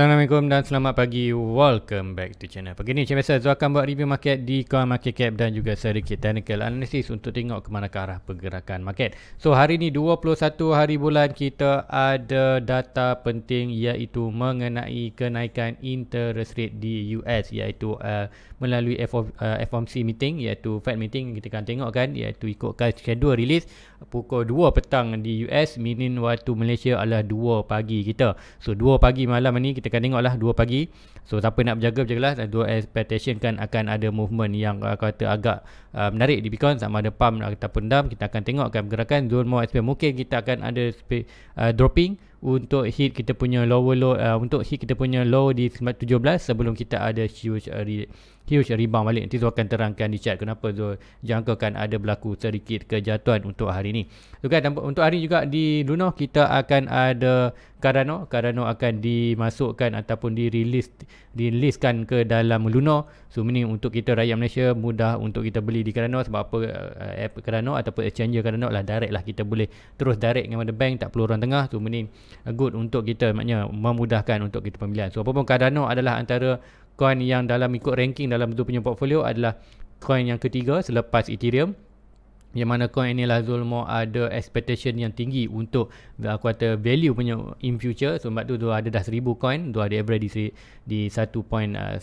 Assalamualaikum dan selamat pagi. Welcome back to channel. Pagi ni macam biasa, Zul akan buat review market di Coin Market Cap dan juga sedikit technical analysis untuk tengok ke mana ke arah pergerakan market. So hari ni 21 hari bulan kita ada data penting iaitu mengenai kenaikan interest rate di US iaitu uh, melalui FOMC uh, meeting iaitu Fed meeting kita akan tengok kan iaitu ikut schedule release pukul 2 petang di US meaning waktu Malaysia adalah 2 pagi kita. So 2 pagi malam ni kita kena tengok lah 2 pagi so siapa nak berjaga berjaga lah dua expectation kan akan ada movement yang uh, kata agak uh, menarik di Bitcoin sama ada pump ataupun dump kita akan tengok akan pergerakan zone more expect mungkin kita akan ada uh, dropping untuk hit kita punya lower low uh, untuk hit kita punya low di 17 sebelum kita ada huge uh, re, huge rebound balik nanti Zul akan terangkan di chat kenapa Zul jangkakan ada berlaku sedikit kejatuhan untuk hari ini so, kan, untuk hari juga di Luna kita akan ada Cardano Cardano akan dimasukkan ataupun dirilis dilistkan ke dalam Luno. So ini untuk kita rakyat Malaysia mudah untuk kita beli di Karano sebab apa uh, app Karano ataupun exchange Karano lah direct lah kita boleh terus direct dengan the bank tak perlu orang tengah. So ini eh, good untuk kita maknanya memudahkan untuk kita pembelian. So apa pun Karano adalah antara coin yang dalam ikut ranking dalam tu punya portfolio adalah coin yang ketiga selepas Ethereum yang mana coin ini lah Zulmo ada expectation yang tinggi untuk aku kata value punya in future so, sebab tu tu ada dah 1000 coin tu ada average di seri, di 1.1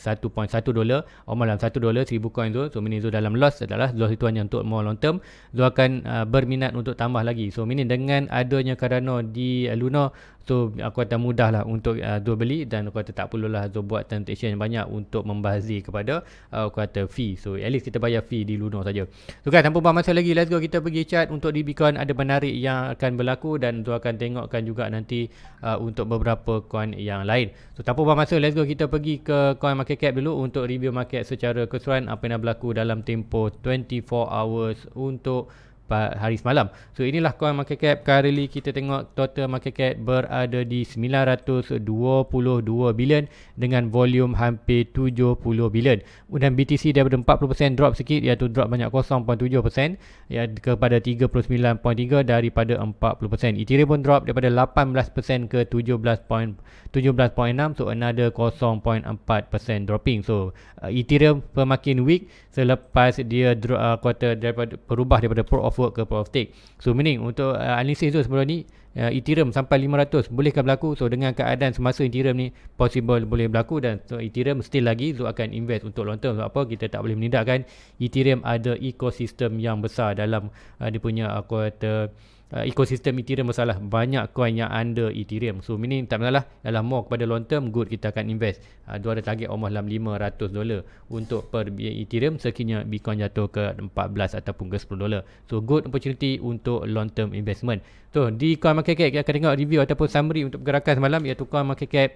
dolar uh, omong dalam 1 dollar, 1000 coin tu so mini tu dalam loss adalah loss itu hanya untuk more long term tu akan uh, berminat untuk tambah lagi so mini dengan adanya Cardano di uh, Luna tu aku kata mudah lah untuk uh, Zul beli dan aku kata tak perlulah Zul buat temptation banyak untuk membazi kepada uh, aku kata fee so at least kita bayar fee di Luno saja so kan tanpa buang masa lagi let's go kita pergi chat untuk di Bitcoin ada menarik yang akan berlaku dan Zul akan tengokkan juga nanti uh, untuk beberapa coin yang lain so tanpa buang masa let's go kita pergi ke coin market cap dulu untuk review market secara keseluruhan apa yang berlaku dalam tempoh 24 hours untuk hari semalam. So inilah coin market cap currently kita tengok total market cap berada di 922 bilion dengan volume hampir 70 bilion. Kemudian BTC daripada 40% drop sikit iaitu drop banyak 0.7% ya kepada 39.3 daripada 40%. Ethereum pun drop daripada 18% ke 17. 17.6 so another 0.4% dropping. So Ethereum uh, semakin weak selepas dia drop, uh, quarter daripada berubah daripada pro of Frankfurt ke Port of Tech. So meaning untuk uh, analisis tu sebelum ni uh, Ethereum sampai 500 bolehkah berlaku? So dengan keadaan semasa Ethereum ni possible boleh berlaku dan so Ethereum still lagi so akan invest untuk long term. Sebab apa kita tak boleh menindakkan Ethereum ada ekosistem yang besar dalam uh, dia punya aku uh, kata uh, ekosistem Ethereum masalah banyak coin yang under Ethereum so ini tak masalah dalam more kepada long term good kita akan invest uh, dua ada target almost dalam 500 dolar untuk per Ethereum sekiranya Bitcoin jatuh ke 14 ataupun ke 10 dolar so good opportunity untuk long term investment so di coin market cap kita akan tengok review ataupun summary untuk pergerakan semalam iaitu coin market cap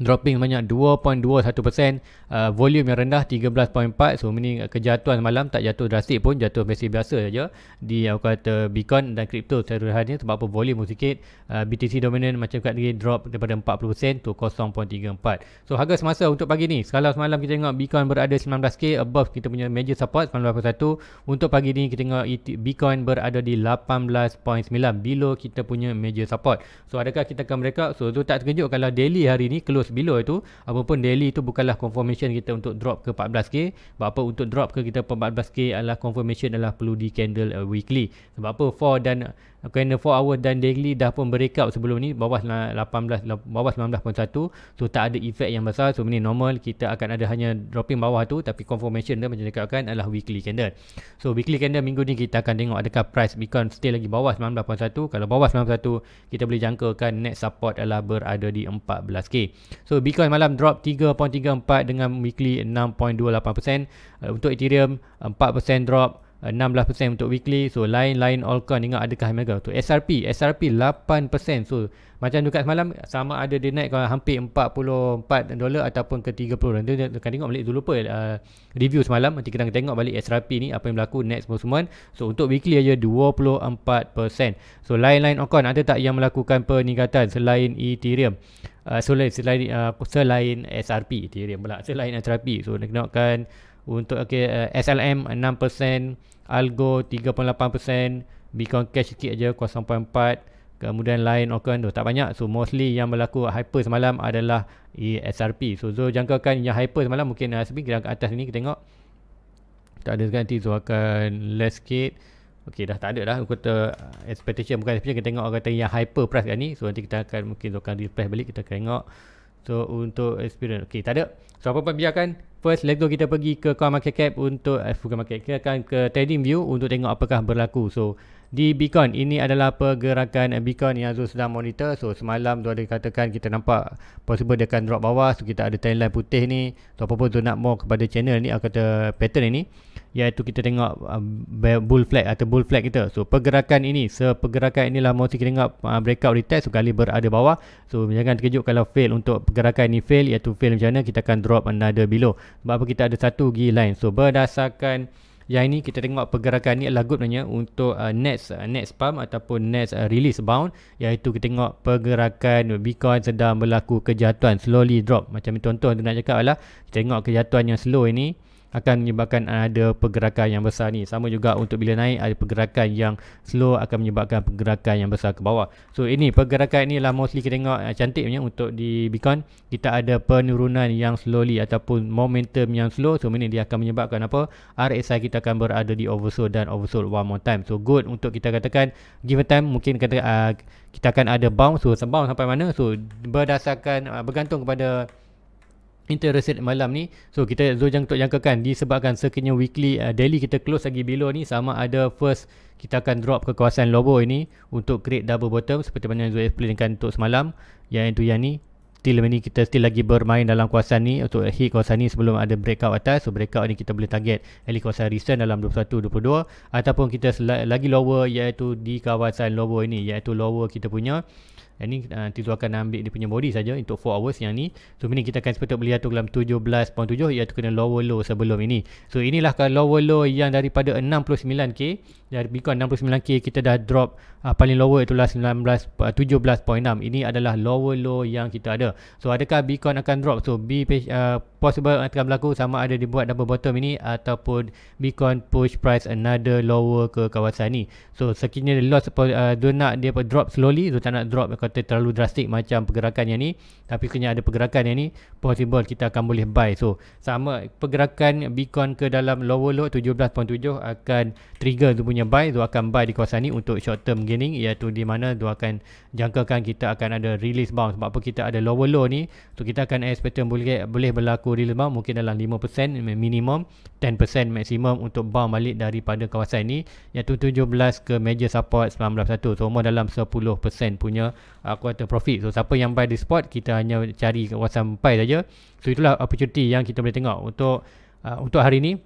dropping banyak 2.21% uh, volume yang rendah 13.4 so meaning uh, kejatuhan malam tak jatuh drastik pun jatuh biasa biasa saja di uh, aku kata Bitcoin dan crypto secara harian sebab apa volume pun sikit uh, BTC dominant macam kat ni drop daripada 40% to 0.34 so harga semasa untuk pagi ni kalau semalam kita tengok Bitcoin berada 19k above kita punya major support 19.1 untuk pagi ni kita tengok e Bitcoin berada di 18.9 below kita punya major support so adakah kita akan mereka so tu tak terkejut kalau daily hari ni close terus below itu apapun pun daily itu bukanlah confirmation kita untuk drop ke 14k sebab apa untuk drop ke kita 14k adalah confirmation adalah perlu di candle uh, weekly sebab apa for dan kerana 4 hour dan daily dah pun breakout sebelum ni bawah 18 bawah 19.1 so tak ada efek yang besar so ini normal kita akan ada hanya dropping bawah tu tapi confirmation dia macam dekatkan adalah weekly candle so weekly candle minggu ni kita akan tengok adakah price Bitcoin stay lagi bawah 19.1 kalau bawah 19.1 kita boleh jangkakan net support adalah berada di 14k so Bitcoin malam drop 3.34 dengan weekly 6.28% uh, untuk Ethereum 4% drop 16% uh, untuk weekly so lain-lain all coin ingat adakah mereka untuk SRP SRP 8% so macam dekat semalam sama ada dia naik kalau hampir 44 dolar ataupun ke 30 dolar dia akan tengok balik dulu pun uh, review semalam nanti kita tengok balik SRP ni apa yang berlaku next semua so untuk weekly aja 24% so lain-lain all coin ada tak yang melakukan peningkatan selain Ethereum uh, so selain, selain, uh, selain SRP Ethereum pula selain SRP so nak kenalkan untuk okay, uh, SLM 6%, Algo 3.8%, Bitcoin Cash sikit aja 0.4%, kemudian lain okay, tu tak banyak. So mostly yang berlaku hyper semalam adalah ESRP. So Zul jangkakan yang hyper semalam mungkin uh, SRP kita atas ni kita tengok. Tak ada ganti Zul akan less sikit. Okey dah tak ada dah kata uh, expectation bukan expectation kita tengok orang kata yang hyper price kat ni. So nanti kita akan mungkin Zul akan replace balik kita tengok. So untuk experience Okay takde So apa pun biarkan First let's go kita pergi ke Coin Market Cap Untuk eh, Bukan Market Cap Kita ke Trading View Untuk tengok apakah berlaku So di Bitcoin. Ini adalah pergerakan Bitcoin yang Azul sedang monitor. So semalam tu ada katakan kita nampak possible dia akan drop bawah. So kita ada timeline putih ni. So apa pun tu nak more kepada channel ni. Aku kata pattern ini Iaitu kita tengok uh, bull flag atau bull flag kita. So pergerakan ini. Sepergerakan inilah mesti kita tengok uh, breakout retest. So kali berada bawah. So jangan terkejut kalau fail untuk pergerakan ini fail. Iaitu fail macam mana kita akan drop another below. Sebab apa kita ada satu gear line. So berdasarkan yang ini kita tengok pergerakan ni adalah good sebenarnya untuk uh, next uh, next pump ataupun next uh, release bound iaitu kita tengok pergerakan Bitcoin sedang berlaku kejatuhan slowly drop macam contoh tu nak cakap lah kita tengok kejatuhan yang slow ini akan menyebabkan ada pergerakan yang besar ni sama juga untuk bila naik ada pergerakan yang slow akan menyebabkan pergerakan yang besar ke bawah so ini pergerakan ni lah mostly kita tengok eh, cantik punya untuk di Bitcoin kita ada penurunan yang slowly ataupun momentum yang slow so ini dia akan menyebabkan apa RSI kita akan berada di oversold dan oversold one more time so good untuk kita katakan give a time mungkin kata, uh, kita akan ada bounce so bounce sampai mana so berdasarkan uh, bergantung kepada interest rate malam ni so kita zo jangka jangkakan disebabkan sekiranya weekly uh, daily kita close lagi below ni sama ada first kita akan drop ke kawasan lobo ini untuk create double bottom seperti mana zo explainkan untuk semalam yang itu yang ni still ini kita still lagi bermain dalam kawasan ni untuk hit kawasan ni sebelum ada breakout atas so breakout ni kita boleh target early kawasan recent dalam 21 22 ataupun kita lagi lower iaitu di kawasan lower ini iaitu lower kita punya yang ni uh, ah, Tizu akan ambil dia punya body saja untuk 4 hours yang ni. So ini kita akan sepatutnya beli atur dalam 17.7 iaitu kena lower low sebelum ini. So inilah kalau lower low yang daripada 69k dari Bitcoin 69k kita dah drop uh, paling lower itulah 19 uh, 17.6. Ini adalah lower low yang kita ada. So adakah Bitcoin akan drop? So B uh, possible yang akan berlaku sama ada dibuat double bottom ini ataupun Bitcoin push price another lower ke kawasan ni. So sekiranya dia loss uh, dia nak dia drop slowly, tu tak nak drop kata terlalu drastik macam pergerakan yang ni, tapi kena ada pergerakan yang ni possible kita akan boleh buy. So sama pergerakan Bitcoin ke dalam lower low 17.7 akan trigger tu punya buy, tu akan buy di kawasan ni untuk short term gaining iaitu di mana tu akan jangkakan kita akan ada release bounce sebab apa kita ada lower low ni so kita akan expect boleh boleh berlaku kategori lemah mungkin dalam 5% eh, minimum 10% maksimum untuk bound balik daripada kawasan ini iaitu 17 ke major support 19.1 so more dalam 10% punya uh, quarter profit so siapa yang buy di spot kita hanya cari kawasan buy saja so itulah opportunity yang kita boleh tengok untuk uh, untuk hari ini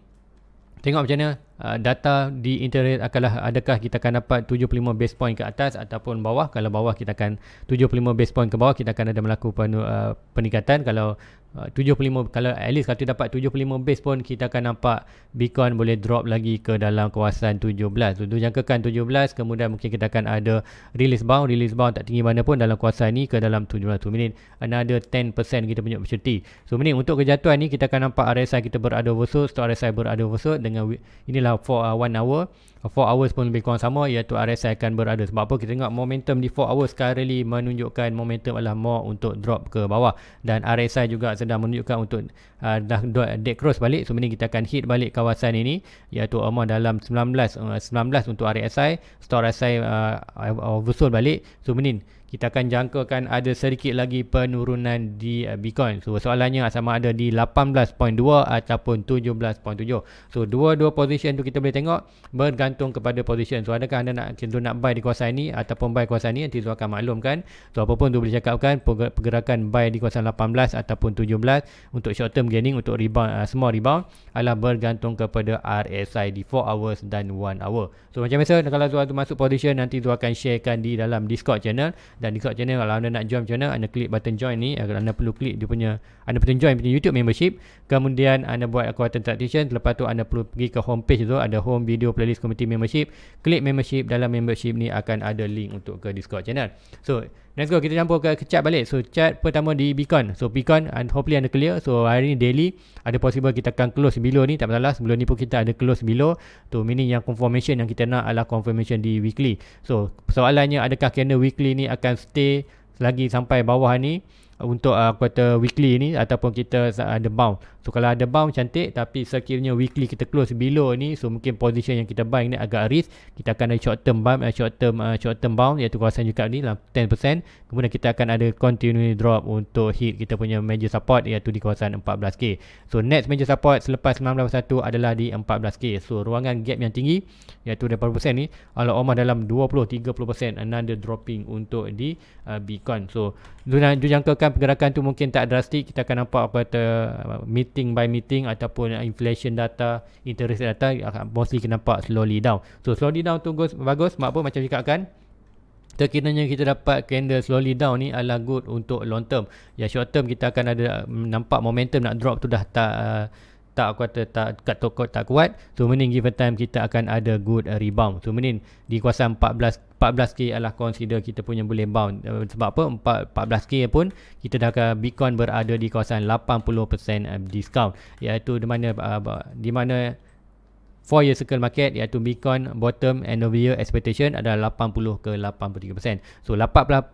Tengok macam mana uh, data di internet akanlah adakah kita akan dapat 75 base point ke atas ataupun bawah. Kalau bawah kita akan 75 base point ke bawah kita akan ada melakukan uh, peningkatan. Kalau Ah, uh, 75 kalau at least kalau dapat 75 base pun kita akan nampak Bitcoin boleh drop lagi ke dalam kawasan 17 so, tu jangkakan 17 kemudian mungkin kita akan ada release bound release bound tak tinggi mana pun dalam kuasa ni ke dalam 700 minit another 10% kita punya opportunity so minit untuk kejatuhan ni kita akan nampak RSI kita berada oversold stock RSI berada oversold dengan inilah 4 uh, hour 4 hours pun lebih kurang sama iaitu RSI akan berada sebab apa kita tengok momentum di 4 hours currently menunjukkan momentum adalah more untuk drop ke bawah dan RSI juga sudah menunjukkan untuk uh, dah dead cross balik so ini kita akan hit balik kawasan ini iaitu amount dalam 19 uh, 19 untuk RSI stock RSI uh, oversold uh, uh, balik so ini kita akan jangkakan ada sedikit lagi penurunan di eh, Bitcoin. So soalannya sama ada di 18.2 ataupun 17.7. So dua-dua position tu kita boleh tengok bergantung kepada position. So adakah anda nak tentu nak buy di kawasan ini ataupun buy kawasan ini nanti tu akan maklumkan. So apa pun tu boleh cakapkan pergerakan buy di kawasan 18 ataupun 17 untuk short term gaining untuk rebound uh, eh, semua rebound adalah bergantung kepada RSI di 4 hours dan 1 hour. So macam biasa kalau tu masuk position nanti tu akan sharekan di dalam Discord channel dan dekat channel kalau anda nak join macam mana anda klik button join ni kalau anda perlu klik dia punya anda perlu join punya YouTube membership kemudian anda buat kekuatan tradition Selepas tu anda perlu pergi ke homepage tu ada home video playlist community membership klik membership dalam membership ni akan ada link untuk ke Discord channel so Let's go kita jumpa ke, ke balik. So chat pertama di Bitcoin. So Bitcoin and hopefully anda clear. So hari ni daily ada possible kita akan close below ni tak masalah. Sebelum ni pun kita ada close below. Tu mini yang confirmation yang kita nak adalah confirmation di weekly. So soalannya adakah candle weekly ni akan stay lagi sampai bawah ni? untuk uh, quarter weekly ni ataupun kita ada bound. So kalau ada bound cantik tapi sekiranya weekly kita close below ni so mungkin position yang kita buy ni agak risk. Kita akan ada short term bound, uh, short term uh, short term bound iaitu kawasan juga ni lah 10%. Kemudian kita akan ada continue drop untuk hit kita punya major support iaitu di kawasan 14k. So next major support selepas 19.1 adalah di 14k. So ruangan gap yang tinggi iaitu 20% ni kalau omah dalam 20-30% another dropping untuk di uh, Bitcoin. So jangan jangkakan Walaupun pergerakan tu mungkin tak drastik, kita akan nampak apa kata meeting by meeting ataupun inflation data, interest data mostly ah, kita nampak slowly down. So slowly down tu bagus, mak pun macam cakap kan. Terkiranya kita dapat candle slowly down ni adalah good untuk long term. Ya short term kita akan ada nampak momentum nak drop tu dah tak uh, tak kuat tak kat tokot tak kuat so meaning given time kita akan ada good uh, rebound so meaning di kawasan 14 14k adalah consider kita punya boleh bound uh, sebab apa 14k pun kita dah akan bitcoin berada di kawasan 80% uh, discount iaitu di mana di mana four year circle market iaitu Bitcoin bottom end of year expectation adalah 80 ke 83%. So 80%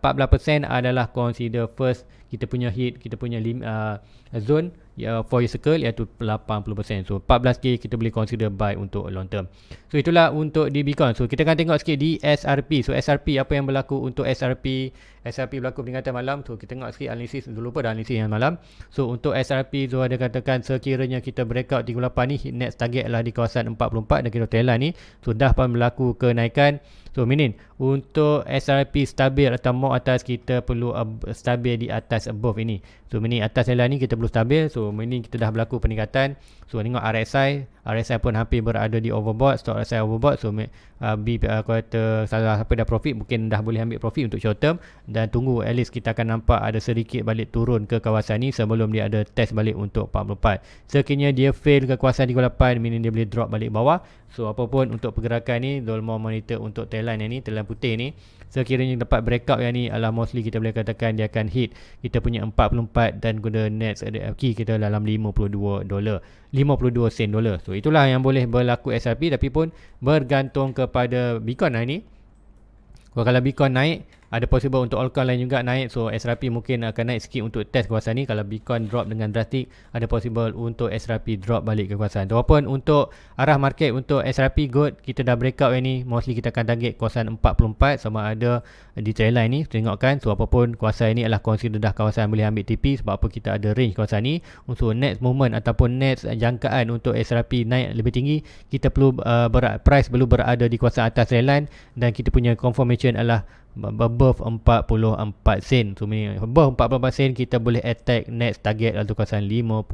adalah consider first kita punya hit, kita punya lim, uh, zone ya for your circle iaitu 80%. So 14k kita boleh consider buy untuk long term. So itulah untuk di Bitcoin. So kita akan tengok sikit di SRP. So SRP apa yang berlaku untuk SRP? SRP berlaku peringatan malam. So kita tengok sikit analisis dulu lupa dah analisis yang malam. So untuk SRP Zoe ada katakan sekiranya kita breakout 38 ni next target lah di kawasan 44 dan kita tell ni sudah so, pun berlaku kenaikan So minin untuk SRP stabil atau mau atas kita perlu stabil di atas above ini. So minin atas sel ni kita perlu stabil. So minin kita dah berlaku peningkatan. So tengok RSI, RSI pun hampir berada di overbought, stock RSI overbought. So uh, B uh, kata salah siapa dah profit, mungkin dah boleh ambil profit untuk short term dan tunggu at least kita akan nampak ada sedikit balik turun ke kawasan ni sebelum dia ada test balik untuk 44. Sekiranya dia fail ke kawasan 38, meaning dia boleh drop balik bawah. So apa pun untuk pergerakan ni, dolmo monitor untuk tailline yang ni, tailline putih ni. Sekiranya dapat breakout yang ni adalah mostly kita boleh katakan dia akan hit kita punya 44 dan guna next ada key kita dalam 52 dolar. 52 sen dolar. So itulah yang boleh berlaku SRP tapi pun bergantung kepada Bitcoin lah ni. Kalau Bitcoin naik ada possible untuk altcoin lain juga naik so SRP mungkin akan naik sikit untuk test kuasa ni kalau Bitcoin drop dengan drastik ada possible untuk SRP drop balik ke kuasa kawasan pun untuk arah market untuk SRP good kita dah breakout yang ni mostly kita akan target kawasan 44 sama ada di trail line ni tengokkan so apapun kuasa ni adalah consider dah kawasan boleh ambil TP sebab apa kita ada range kuasa ni so next moment ataupun next jangkaan untuk SRP naik lebih tinggi kita perlu uh, price perlu berada di kuasa atas trail line dan kita punya confirmation adalah above 44 sen so ni above 44 sen kita boleh attack next target atau kawasan 52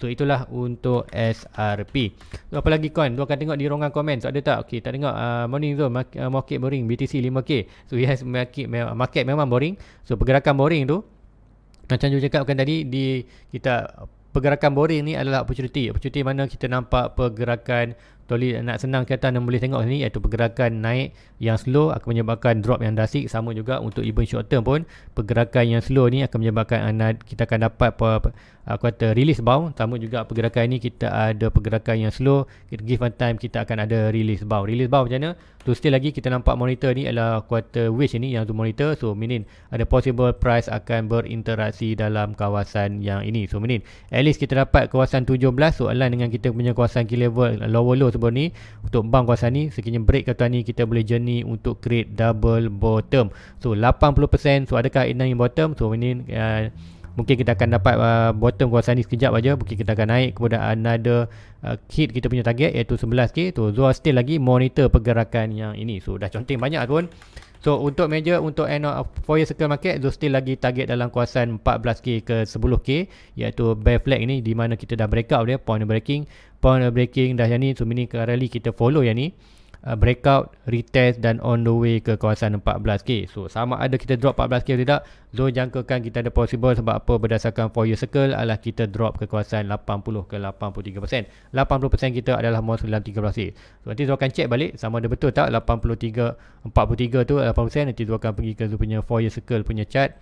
so itulah untuk SRP so apa lagi kawan tu akan tengok di ruangan komen so ada tak ok tak tengok uh, morning zone market, uh, market boring BTC 5k so yes market, market memang boring so pergerakan boring tu macam Jo cakap kan tadi di kita pergerakan boring ni adalah opportunity opportunity mana kita nampak pergerakan Tolik nak senang kata anda boleh tengok sini iaitu pergerakan naik yang slow akan menyebabkan drop yang drastic sama juga untuk even short term pun pergerakan yang slow ni akan menyebabkan anda uh, kita akan dapat apa, apa kata release bound sama juga pergerakan ini kita ada pergerakan yang slow kita give time kita akan ada release bound release bound macam mana tu still lagi kita nampak monitor ni adalah quarter wedge ini yang tu monitor so minin ada possible price akan berinteraksi dalam kawasan yang ini so minin. at least kita dapat kawasan 17 so align dengan kita punya kawasan key level lower low sebelum ni untuk bank kawasan ni sekiranya break kat ni kita boleh journey untuk create double bottom so 80% so adakah ini bottom so ini uh, Mungkin kita akan dapat uh, bottom kawasan ni sekejap aja. Mungkin kita akan naik kepada another uh, hit kita punya target iaitu 11k. So Zohar still lagi monitor pergerakan yang ini. So dah conteng banyak pun. So untuk major untuk end of 4 year circle market Zohar still lagi target dalam kawasan 14k ke 10k. Iaitu bear flag ni di mana kita dah break breakout dia point breaking pound uh, breaking dah yang ni so mini rally kita follow yang ni uh, breakout retest dan on the way ke kawasan 14k so sama ada kita drop 14k atau tidak so jangkakan kita ada possible sebab apa berdasarkan 4 year circle adalah kita drop ke kawasan 80 ke 83% 80% kita adalah mouse dalam 13k so nanti tu akan check balik sama ada betul tak 83 43 tu 80% nanti tu akan pergi ke tu punya 4 year circle punya chart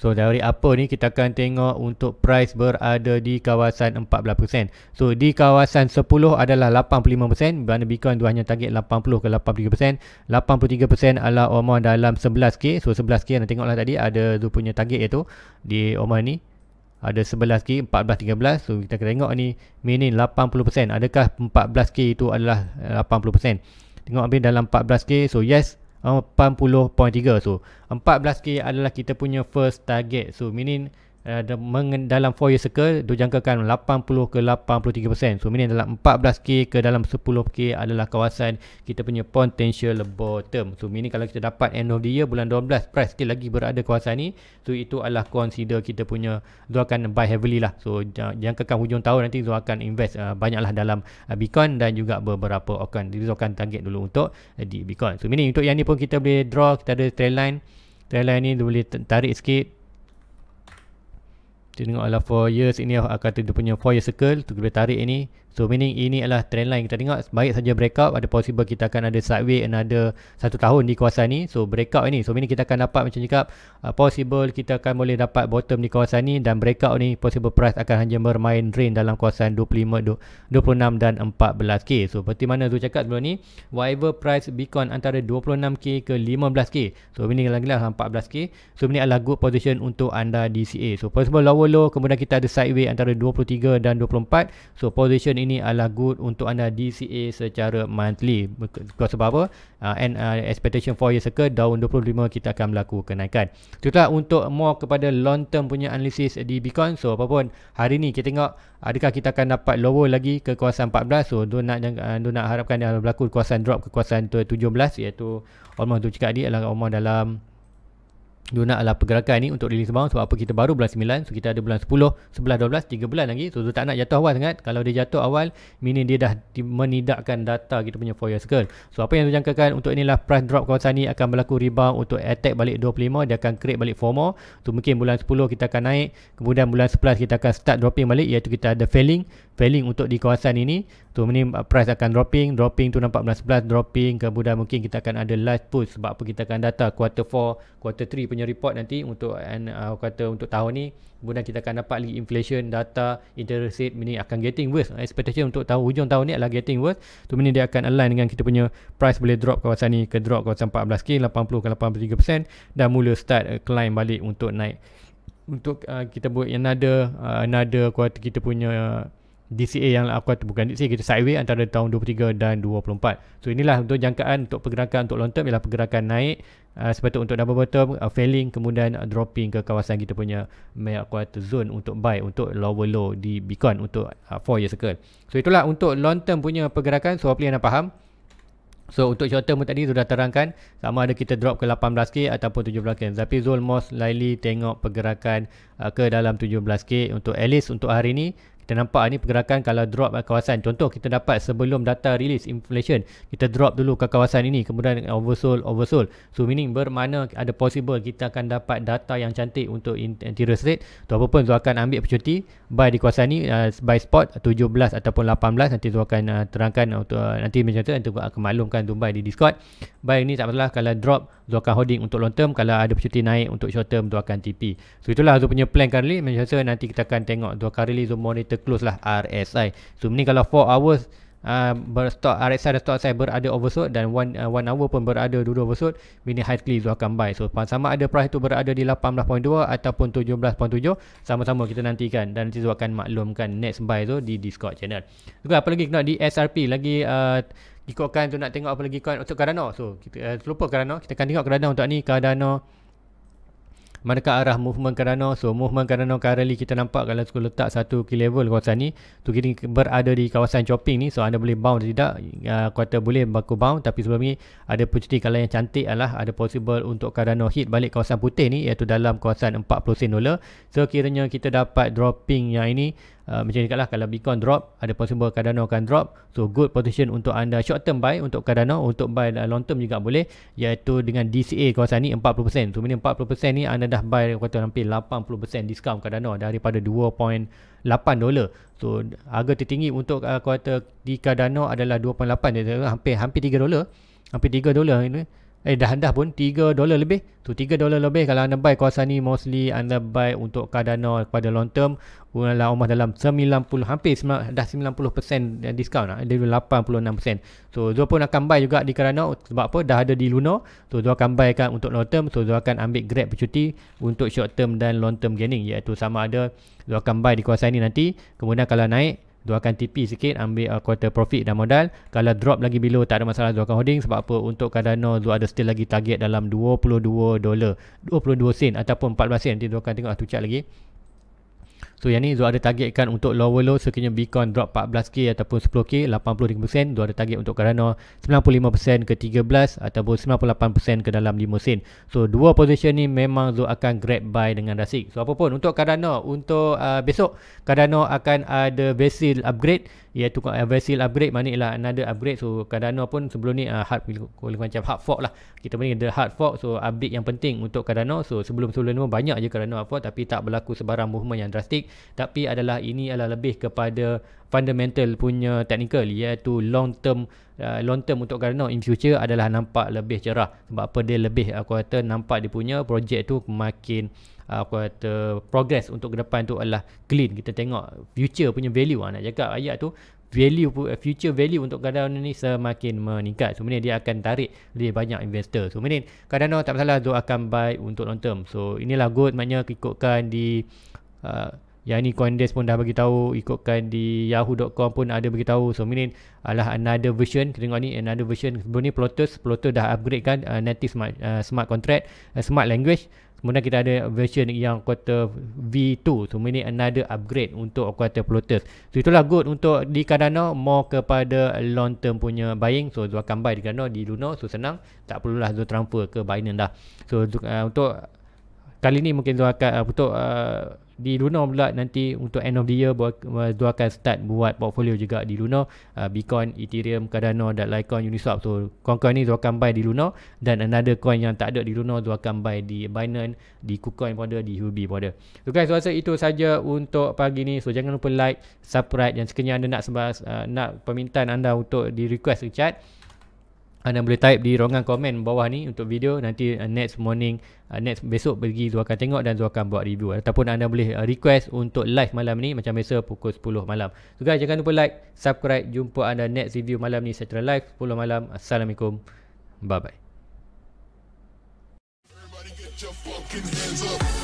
So dari apa ni kita akan tengok untuk price berada di kawasan 14%. So di kawasan 10 adalah 85% berana Bitcoin tu hanya target 80 ke 83%. 83% adalah Omar dalam 11K. So 11K anda tengoklah tadi ada tu punya target iaitu di Omar ni. Ada 11K, 14, 13. So kita akan tengok ni meaning 80%. Adakah 14K itu adalah 80%? Eh, tengok ambil dalam 14K. So yes, Ah, 80.3 so 14k adalah kita punya first target so meaning Eh, ada uh, dalam 4 year circle dijangkakan 80 ke 83%. So ini dalam 14k ke dalam 10k adalah kawasan kita punya potential bottom. So ini kalau kita dapat end of the year bulan 12 price still lagi berada kawasan ni, so itu adalah consider kita punya Zul akan buy heavily lah. So jangkakan hujung tahun nanti Zul akan invest uh, banyaklah dalam uh, Bitcoin dan juga beberapa token. Jadi Zul akan target dulu untuk uh, di Bitcoin. So ini untuk yang ni pun kita boleh draw, kita ada trend line. Trend ni boleh tarik sikit kita tengok lah 4 years ini akan dia punya 4 years circle tu kita tarik ni So meaning ini adalah trend line kita tengok baik saja breakout ada possible kita akan ada sideways and ada satu tahun di kawasan ni. So breakout ni so meaning kita akan dapat macam cakap uh, possible kita akan boleh dapat bottom di kawasan ni dan breakout ni possible price akan hanya bermain drain dalam kawasan 25 26 dan 14k. So seperti mana Zul cakap sebelum ni whatever price Bitcoin antara 26k ke 15k. So meaning lagi lah 14k. So meaning adalah good position untuk anda DCA. So possible lower low kemudian kita ada sideways antara 23 dan 24. So position ini adalah good untuk anda DCA secara monthly because sebab apa uh, and uh, expectation for year circle tahun 25 kita akan berlaku kenaikan itulah untuk more kepada long term punya analisis di Bitcoin so apa pun hari ni kita tengok adakah kita akan dapat lower lagi ke kawasan 14 so do nak ah, do nak harapkan dia berlaku kawasan drop ke kawasan 17 iaitu almost tu cakap tadi adalah almost dalam Luna adalah pergerakan ni untuk release bound sebab apa kita baru bulan 9 so kita ada bulan 10, 11, 12, 3 bulan lagi so, so tak nak jatuh awal sangat kalau dia jatuh awal meaning dia dah menidakkan data kita punya 4 years cycle so apa yang dijangkakan untuk inilah price drop kawasan ni akan berlaku rebound untuk attack balik 25 dia akan create balik FOMO so mungkin bulan 10 kita akan naik kemudian bulan 11 kita akan start dropping balik iaitu kita ada failing failing untuk di kawasan ini so ini price akan dropping dropping tu nampak bulan 11 dropping kemudian mungkin kita akan ada last push sebab apa kita akan data quarter 4 quarter 3 punya punya report nanti untuk and uh, kata untuk tahun ni kemudian kita akan dapat lagi inflation data interest rate meaning akan getting worse expectation untuk tahun hujung tahun ni adalah getting worse tu meaning dia akan align dengan kita punya price boleh drop kawasan ni ke drop kawasan 14k 80 ke 83% dan mula start uh, climb balik untuk naik untuk uh, kita buat another uh, another kuat kita punya uh, DCA yang aku kata bukan DCA kita sideway antara tahun 23 dan 24 so inilah untuk jangkaan untuk pergerakan untuk long term ialah pergerakan naik uh, ah, sepatutnya untuk double bottom uh, failing kemudian dropping ke kawasan kita punya main aku kata zone untuk buy untuk lower low di beacon untuk 4 uh, ah, year circle so itulah untuk long term punya pergerakan so hopefully anda faham So untuk short term tadi sudah terangkan sama ada kita drop ke 18k ataupun 17k. Tapi Zul most likely tengok pergerakan uh, ke dalam 17k untuk at least untuk hari ini kita nampak ni pergerakan kalau drop kawasan contoh kita dapat sebelum data release inflation kita drop dulu ke kawasan ini kemudian oversold oversold so meaning bermana ada possible kita akan dapat data yang cantik untuk interest rate tu apa pun tu akan ambil percuti buy di kawasan ni uh, buy spot 17 ataupun 18 nanti tu akan uh, terangkan untuk uh, nanti macam tu nanti akan maklumkan tu buy di discord buy ni tak masalah kalau drop tu akan holding untuk long term kalau ada percuti naik untuk short term tu akan TP so itulah tu punya plan kali ni macam tu nanti kita akan tengok tu akan release monitor close lah RSI. So ni kalau 4 hours uh, stock RSI dan stock saya berada oversold dan 1 uh, hour pun berada dulu oversold meaning high clear you akan buy so sama ada price tu berada di 18.2 ataupun 17.7 sama-sama kita nantikan dan nanti you akan maklumkan next buy tu di discord channel juga apa lagi kena di SRP lagi uh, ikutkan tu nak tengok apa lagi kan untuk Cardano so kita uh, lupa Cardano kita akan tengok Cardano untuk ni Cardano manakah arah movement Cardano so movement Cardano currently kita nampak kalau suku letak satu key level kawasan ni tu kini berada di kawasan chopping ni so anda boleh bounce tidak uh, ah, quarter boleh baku bounce tapi sebelum ni ada pencuri kalau yang cantik adalah ada possible untuk Cardano hit balik kawasan putih ni iaitu dalam kawasan 40 sen dolar so kiranya kita dapat dropping yang ini uh, macam ni lah kalau Bitcoin drop ada possible Cardano akan drop so good position untuk anda short term buy untuk Cardano untuk buy uh, long term juga boleh iaitu dengan DCA kawasan ni 40% so ni 40% ni anda dah buy kata hampir 80% discount Cardano daripada 2.8 dollar. so harga tertinggi untuk uh, kuota di Cardano adalah 2.8 hampir hampir 3 dollar, hampir 3 dollar ini Eh dah dah pun 3 dolar lebih. Tu 3 dolar lebih kalau anda buy kawasan ni mostly anda buy untuk Cardano pada long term. Gunalah omah dalam 90 hampir dah 90% discount lah. Dia 86%. So dua pun akan buy juga di Cardano sebab apa dah ada di Luna. So dua akan buy kan untuk long term. So dua akan ambil grab bercuti untuk short term dan long term gaining iaitu sama ada dua akan buy di kawasan ni nanti kemudian kalau naik doakan tipis sikit ambil uh, quarter profit dan modal kalau drop lagi below tak ada masalah doakan holding sebab apa untuk Cardano tu ada still lagi target dalam 22 dolar 22 sen ataupun 14 sen nanti doakan tengok satu lah chart lagi So yang ni Zul ada targetkan untuk lower low sekiranya Bitcoin drop 14k ataupun 10k 85% Zul ada target untuk Cardano 95% ke 13 ataupun 98% ke dalam 5 sen. So dua position ni memang Zul akan grab buy dengan rasik. So apa pun untuk Cardano untuk uh, besok Cardano akan ada vessel upgrade iaitu uh, vessel upgrade maknanya ialah another upgrade so Cardano pun sebelum ni uh, hard macam hard fork lah kita punya the hard fork so update yang penting untuk Cardano so sebelum-sebelum ni banyak je Cardano apa, tapi tak berlaku sebarang movement yang drastik tapi adalah ini adalah lebih kepada fundamental punya technical iaitu long term uh, long term untuk Cardano in future adalah nampak lebih cerah sebab apa dia lebih aku kata nampak dia punya projek tu makin aku kata progress untuk ke depan tu adalah clean kita tengok future punya value ha, nak cakap ayat tu value eh, future value untuk Cardano ni semakin meningkat so dia akan tarik lebih banyak investor so mungkin Cardano tak masalah tu akan buy untuk long term so inilah good maknanya ikutkan di uh, yang ni Coindesk pun dah bagi tahu ikutkan di yahoo.com pun ada bagi tahu so minit adalah another version kita tengok ni another version sebelum ni Plotus Plotus dah upgrade kan uh, native smart, uh, smart contract uh, smart language kemudian kita ada version yang kuota V2 so minit another upgrade untuk kuota Plotus so itulah good untuk di Cardano more kepada long term punya buying so you akan buy di Cardano di Luna so senang tak perlulah you transfer ke Binance dah so uh, untuk kali ni mungkin you akan uh, untuk uh, di Luna pula nanti untuk end of the year buat dua akan start buat portfolio juga di Luna uh, Bitcoin, Ethereum, Cardano dan Litecoin, Uniswap so coin-coin ni dua akan buy di Luna dan another coin yang tak ada di Luna dua akan buy di Binance, di KuCoin pun ada, di Huobi, pun ada. So guys, rasa itu saja untuk pagi ni. So jangan lupa like, subscribe dan sekiranya anda nak sebab uh, ah, nak permintaan anda untuk di request chat anda boleh type di ruangan komen bawah ni untuk video nanti uh, next morning uh, next besok pergi Zul akan tengok dan Zul akan buat review ataupun anda boleh uh, request untuk live malam ni macam biasa pukul 10 malam so guys jangan lupa like subscribe jumpa anda next review malam ni secara live 10 malam Assalamualaikum bye bye